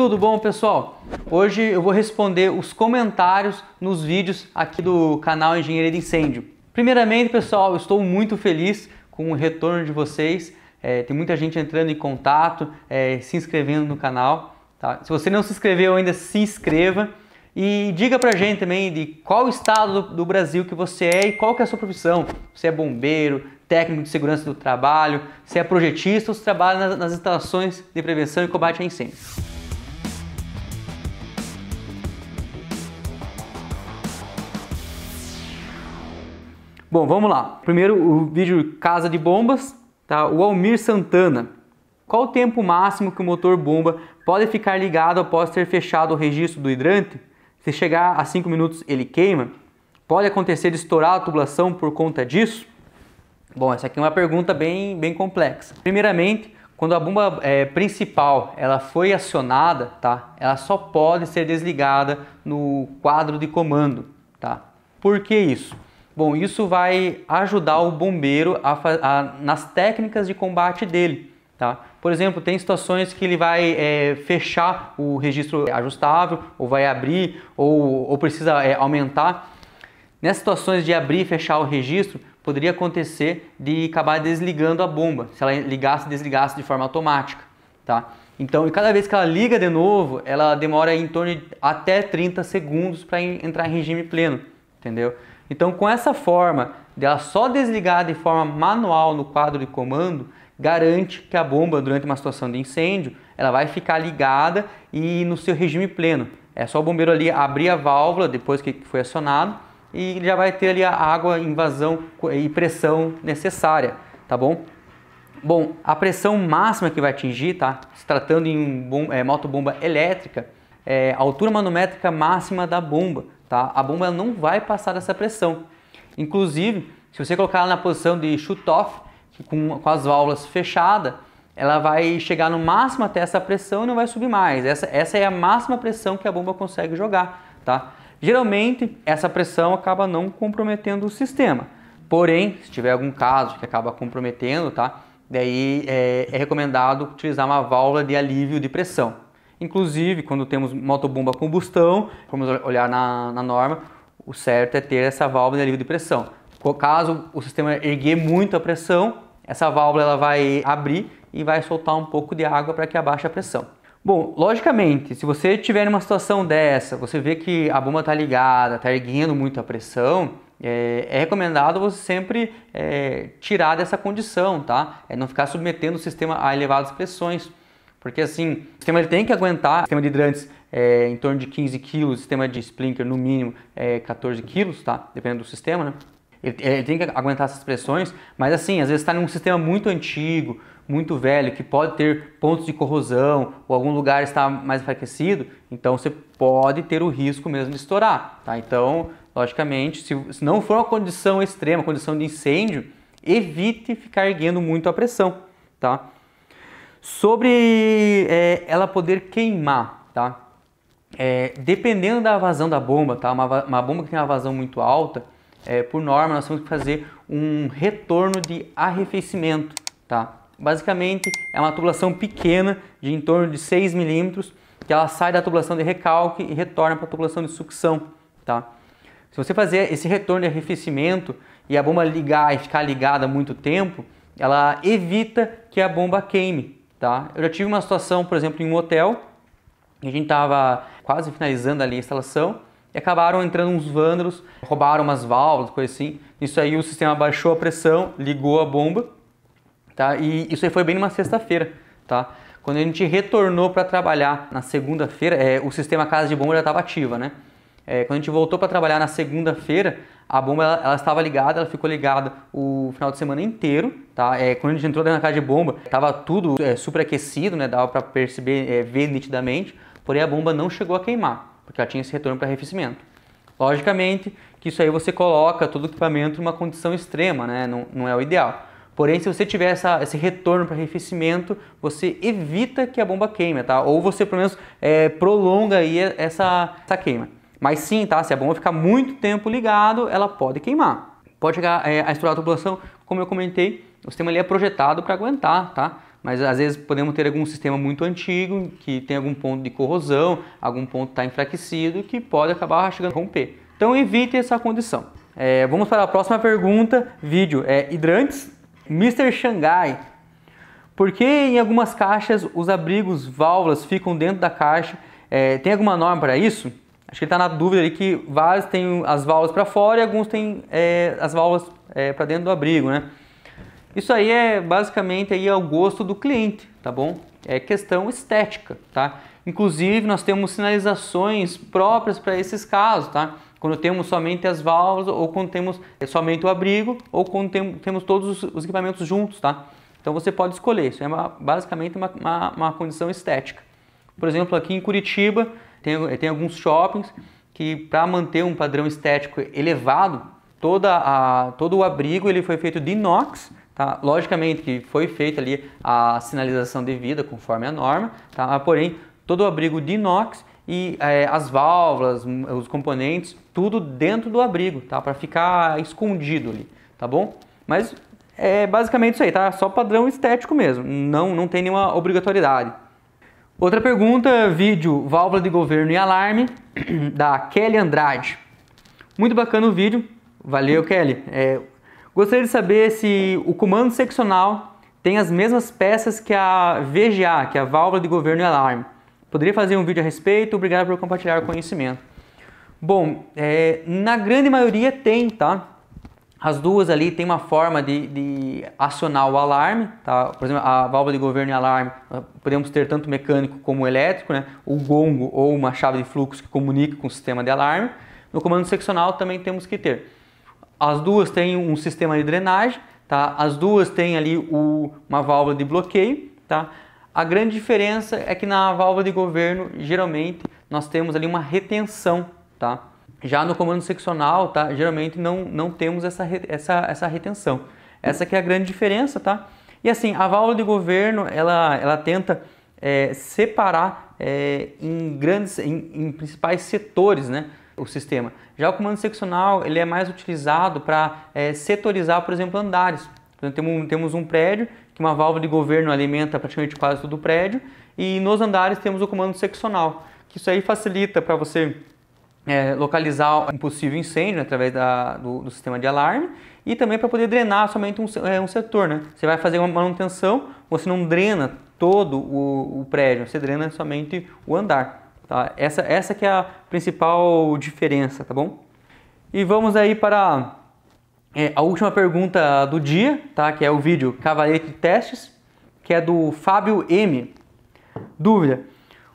Tudo bom, pessoal? Hoje eu vou responder os comentários nos vídeos aqui do canal Engenharia de Incêndio. Primeiramente, pessoal, estou muito feliz com o retorno de vocês. É, tem muita gente entrando em contato, é, se inscrevendo no canal. Tá? Se você não se inscreveu ainda, se inscreva. E diga pra gente também de qual estado do, do Brasil que você é e qual que é a sua profissão. Você é bombeiro, técnico de segurança do trabalho, você é projetista ou você trabalha nas, nas instalações de prevenção e combate a incêndios. Bom, vamos lá. Primeiro o vídeo Casa de Bombas, tá? O Almir Santana. Qual o tempo máximo que o motor bomba pode ficar ligado após ter fechado o registro do hidrante? Se chegar a 5 minutos ele queima? Pode acontecer de estourar a tubulação por conta disso? Bom, essa aqui é uma pergunta bem, bem complexa. Primeiramente, quando a bomba é, principal ela foi acionada, tá? Ela só pode ser desligada no quadro de comando, tá? Por que isso? Bom, isso vai ajudar o bombeiro a, a, nas técnicas de combate dele. Tá? Por exemplo, tem situações que ele vai é, fechar o registro ajustável, ou vai abrir, ou, ou precisa é, aumentar. Nessas situações de abrir e fechar o registro, poderia acontecer de acabar desligando a bomba, se ela ligasse e desligasse de forma automática. Tá? Então, e cada vez que ela liga de novo, ela demora em torno de até 30 segundos para entrar em regime pleno, entendeu? Então, com essa forma dela só desligar de forma manual no quadro de comando, garante que a bomba durante uma situação de incêndio, ela vai ficar ligada e no seu regime pleno. É só o bombeiro ali abrir a válvula depois que foi acionado e já vai ter ali a água, invasão e pressão necessária, tá bom? Bom, a pressão máxima que vai atingir, tá? Se tratando em um bom, é, motobomba elétrica, é a altura manométrica máxima da bomba, tá? A bomba não vai passar dessa pressão. Inclusive, se você colocar ela na posição de shut-off, com, com as válvulas fechadas, ela vai chegar no máximo até essa pressão e não vai subir mais. Essa, essa é a máxima pressão que a bomba consegue jogar, tá? Geralmente, essa pressão acaba não comprometendo o sistema. Porém, se tiver algum caso que acaba comprometendo, tá? Daí é, é recomendado utilizar uma válvula de alívio de pressão, Inclusive, quando temos motobomba combustão, vamos olhar na, na norma, o certo é ter essa válvula alívio de pressão. Caso o sistema erguer muito a pressão, essa válvula ela vai abrir e vai soltar um pouco de água para que abaixe a pressão. Bom, logicamente, se você tiver uma situação dessa, você vê que a bomba está ligada, está erguendo muito a pressão, é, é recomendado você sempre é, tirar dessa condição, tá? É não ficar submetendo o sistema a elevadas pressões. Porque assim, o sistema ele tem que aguentar, o sistema de hidrantes é, em torno de 15 quilos, o sistema de splinker no mínimo é 14 quilos, tá? Dependendo do sistema, né? Ele, é, ele tem que aguentar essas pressões, mas assim, às vezes está em um sistema muito antigo, muito velho, que pode ter pontos de corrosão, ou algum lugar está mais enfraquecido, então você pode ter o risco mesmo de estourar, tá? Então, logicamente, se, se não for uma condição extrema, condição de incêndio, evite ficar erguendo muito a pressão, tá? Sobre é, ela poder queimar, tá? É, dependendo da vazão da bomba, tá? Uma, uma bomba que tem uma vazão muito alta, é, por norma nós temos que fazer um retorno de arrefecimento, tá? Basicamente é uma tubulação pequena de em torno de 6 milímetros que ela sai da tubulação de recalque e retorna para a tubulação de sucção, tá? Se você fazer esse retorno de arrefecimento e a bomba ligar e ficar ligada muito tempo, ela evita que a bomba queime, Tá? Eu já tive uma situação, por exemplo, em um hotel, a gente estava quase finalizando ali a instalação e acabaram entrando uns vândalos, roubaram umas válvulas, coisa assim. Isso aí o sistema baixou a pressão, ligou a bomba, tá? E isso aí foi bem numa sexta-feira, tá? Quando a gente retornou para trabalhar na segunda-feira, é, o sistema casa de bomba já estava ativa, né? É, quando a gente voltou para trabalhar na segunda-feira, a bomba ela, ela, estava ligada, ela ficou ligada o final de semana inteiro, tá? É, quando a gente entrou dentro da casa de bomba, estava tudo é, superaquecido, né? Dava para perceber, é, ver nitidamente, porém a bomba não chegou a queimar, porque ela tinha esse retorno para arrefecimento. Logicamente que isso aí você coloca todo o equipamento numa condição extrema, né? Não, não é o ideal. Porém, se você tiver essa, esse retorno para arrefecimento, você evita que a bomba queime, tá? Ou você, pelo menos, é, prolonga aí essa, essa queima. Mas sim, tá? Se a é bomba ficar muito tempo ligado, ela pode queimar. Pode chegar é, a estourar a tubulação, como eu comentei, o sistema ali é projetado para aguentar, tá? Mas às vezes podemos ter algum sistema muito antigo que tem algum ponto de corrosão, algum ponto está enfraquecido que pode acabar chegando a romper. Então evite essa condição. É, vamos para a próxima pergunta, vídeo é hidrantes. Mr. Xangai, por que em algumas caixas os abrigos válvulas ficam dentro da caixa? É, tem alguma norma para isso? Acho que ele está na dúvida ali que vários têm as válvulas para fora e alguns têm é, as válvulas é, para dentro do abrigo, né? Isso aí é basicamente aí ao é gosto do cliente, tá bom? É questão estética, tá? Inclusive nós temos sinalizações próprias para esses casos, tá? Quando temos somente as válvulas ou quando temos é, somente o abrigo ou quando tem, temos todos os equipamentos juntos, tá? Então você pode escolher, isso é uma, basicamente uma, uma, uma condição estética. Por exemplo, aqui em Curitiba tem, tem alguns shoppings que, para manter um padrão estético elevado, toda a, todo o abrigo ele foi feito de inox, Tá? Logicamente que foi feita ali a sinalização devida conforme a norma, tá? porém todo o abrigo de inox e é, as válvulas, os componentes, tudo dentro do abrigo, tá? para ficar escondido ali, tá bom? Mas é basicamente isso aí, tá? Só padrão estético mesmo, não, não tem nenhuma obrigatoriedade. Outra pergunta, vídeo Válvula de Governo e Alarme, da Kelly Andrade. Muito bacana o vídeo, valeu Kelly. É, gostaria de saber se o comando seccional tem as mesmas peças que a VGA, que é a Válvula de Governo e Alarme. Poderia fazer um vídeo a respeito? Obrigado por compartilhar o conhecimento. Bom, é, na grande maioria tem, tá? As duas ali tem uma forma de, de acionar o alarme, tá? Por exemplo, a válvula de governo e alarme, ah, podemos ter tanto mecânico como elétrico, né? O gongo ou uma chave de fluxo que comunica com o sistema de alarme. No comando seccional também temos que ter. As duas têm um sistema de drenagem, tá? As duas têm ali o, uma válvula de bloqueio, tá? A grande diferença é que na válvula de governo, geralmente, nós temos ali uma retenção, tá? Já no comando seccional, tá? Geralmente não, não temos essa, essa, essa retenção. Essa que é a grande diferença, tá? E assim, a válvula de governo, ela, ela tenta é, separar é, em grandes, em, em, principais setores, né? O sistema. Já o comando seccional, ele é mais utilizado para é, setorizar, por exemplo, andares. Então, temos, temos um prédio que uma válvula de governo alimenta praticamente quase todo o prédio e nos andares temos o comando seccional, que isso aí facilita para você é, localizar um possível incêndio através da, do, do, sistema de alarme e também para poder drenar somente um, é, um setor. Né? Você vai fazer uma manutenção, você não drena todo o, o prédio, você drena somente o andar. Tá? Essa, essa que é a principal diferença, tá bom? E vamos aí para é, a última pergunta do dia, tá? que é o vídeo Cavalete Testes, que é do Fábio M. Dúvida.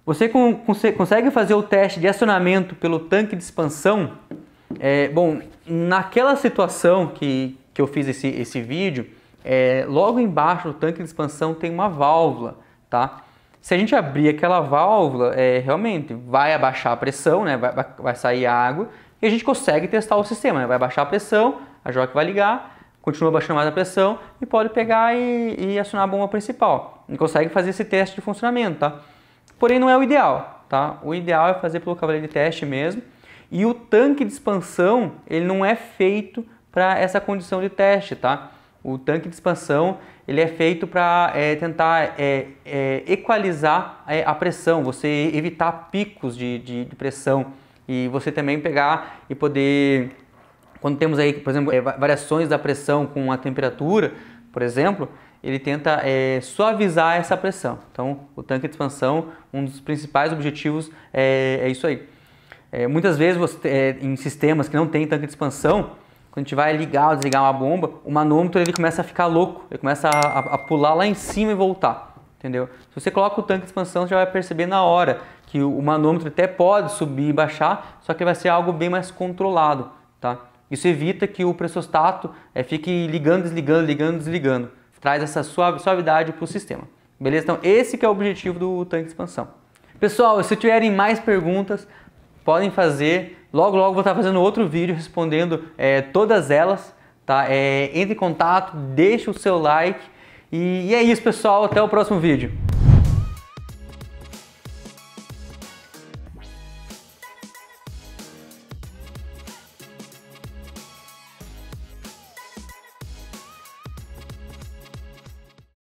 Você con consegue fazer o teste de acionamento pelo tanque de expansão? É, bom, naquela situação que, que eu fiz esse, esse vídeo, é, logo embaixo do tanque de expansão tem uma válvula, tá? Se a gente abrir aquela válvula, é, realmente vai abaixar a pressão, né? vai, vai sair água e a gente consegue testar o sistema. Né? Vai abaixar a pressão, a joca vai ligar, continua abaixando mais a pressão e pode pegar e, e acionar a bomba principal. E consegue fazer esse teste de funcionamento, tá? Porém, não é o ideal, tá? O ideal é fazer pelo cavaleiro de teste mesmo. E o tanque de expansão, ele não é feito para essa condição de teste, tá? O tanque de expansão, ele é feito para é, tentar é, é, equalizar é, a pressão, você evitar picos de, de, de pressão e você também pegar e poder... Quando temos aí, por exemplo, é, variações da pressão com a temperatura, por exemplo, ele tenta é, suavizar essa pressão. Então, o tanque de expansão, um dos principais objetivos é, é isso aí. É, muitas vezes, você, é, em sistemas que não tem tanque de expansão, quando a gente vai ligar ou desligar uma bomba, o manômetro ele começa a ficar louco, ele começa a, a pular lá em cima e voltar, entendeu? Se você coloca o tanque de expansão, você já vai perceber na hora que o manômetro até pode subir e baixar, só que vai ser algo bem mais controlado, tá? Isso evita que o pressostato é, fique ligando, desligando, ligando, desligando traz essa suavidade para o sistema. Beleza? Então esse que é o objetivo do tanque de expansão. Pessoal, se tiverem mais perguntas, podem fazer. Logo, logo vou estar fazendo outro vídeo respondendo é, todas elas. Tá? É, entre em contato, deixe o seu like. E, e é isso, pessoal. Até o próximo vídeo.